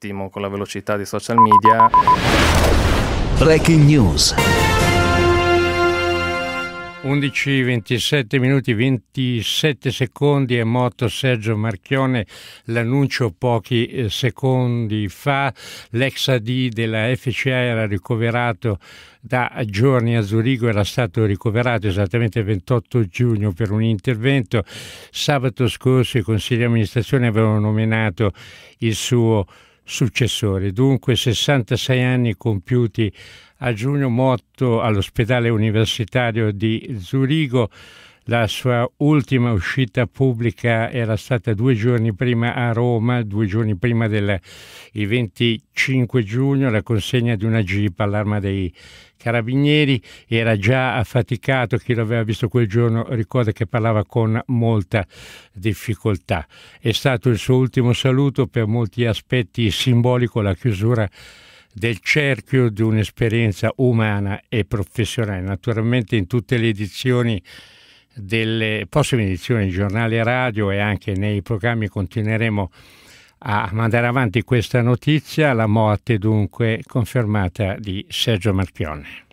attimo con la velocità di social media. Breaking News. 11, 27 minuti 27 secondi è morto Sergio Marchione, l'annuncio pochi eh, secondi fa, l'ex AD della FCA era ricoverato da giorni a Zurigo era stato ricoverato esattamente il 28 giugno per un intervento. Sabato scorso i consigli di amministrazione avevano nominato il suo successori. Dunque 66 anni compiuti a giugno Motto all'ospedale universitario di Zurigo la sua ultima uscita pubblica era stata due giorni prima a Roma, due giorni prima del 25 giugno, la consegna di una jeep all'arma dei carabinieri. Era già affaticato, chi lo aveva visto quel giorno ricorda che parlava con molta difficoltà. È stato il suo ultimo saluto, per molti aspetti simbolico, la chiusura del cerchio di un'esperienza umana e professionale. Naturalmente in tutte le edizioni delle prossime edizioni di giornale radio e anche nei programmi continueremo a mandare avanti questa notizia, la morte dunque confermata di Sergio Marchione.